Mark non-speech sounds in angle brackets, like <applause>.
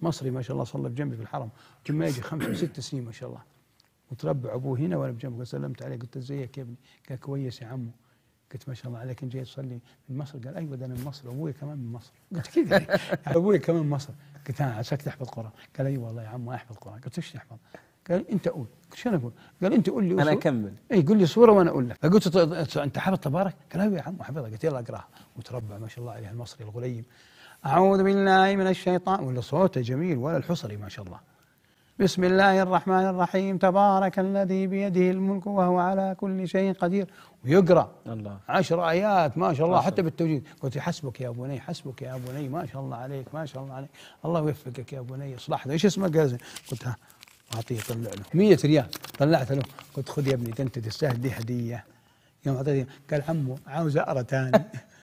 مصري ما شاء الله صلى بجنبي في الحرم كل ما يجي خمس ست سنين ما شاء الله متربع ابوه هنا وانا بجنبه سلمت عليه قلت ازيك يا ابني قال كويس يا عمو قلت ما شاء الله عليك جاي تصلي من مصر قال ايوه ده انا من مصر ابوي كمان من مصر قلت كذا يعني. <laughs> ابوي كمان من مصر قلت انا عساك تحفظ قران قال اي أيوة والله يا عمو احفظ قران قلت ايش تحفظ؟ قال انت قول قلت شنو اقول؟ قال انت قول لي انا اكمل اي قول لي سوره وانا اقول لك فقلت انت حافظ تبارك؟ قال ايوه يا عمو حفظها قلت يلا اقراها وتربع ما شاء الله عليه المصري الغليم أعوذ بالله من الشيطان ولا صوته جميل ولا الحصري ما شاء الله بسم الله الرحمن الرحيم تبارك الذي بيده الملك وهو على كل شيء قدير ويقرا الله عشر ايات ما شاء الله حتى بالتوجيه قلت حسبك يا بني حسبك يا بني ما شاء الله عليك ما شاء الله عليك الله يوفقك يا بني اصلح له ايش اسمك قال قلت ها اعطيه طلع له 100 ريال طلعت له قلت خذ يا ابني انت تستاهل دي هديه يوم اعطيته قال عمو عاوز اقرا ثاني <laughs>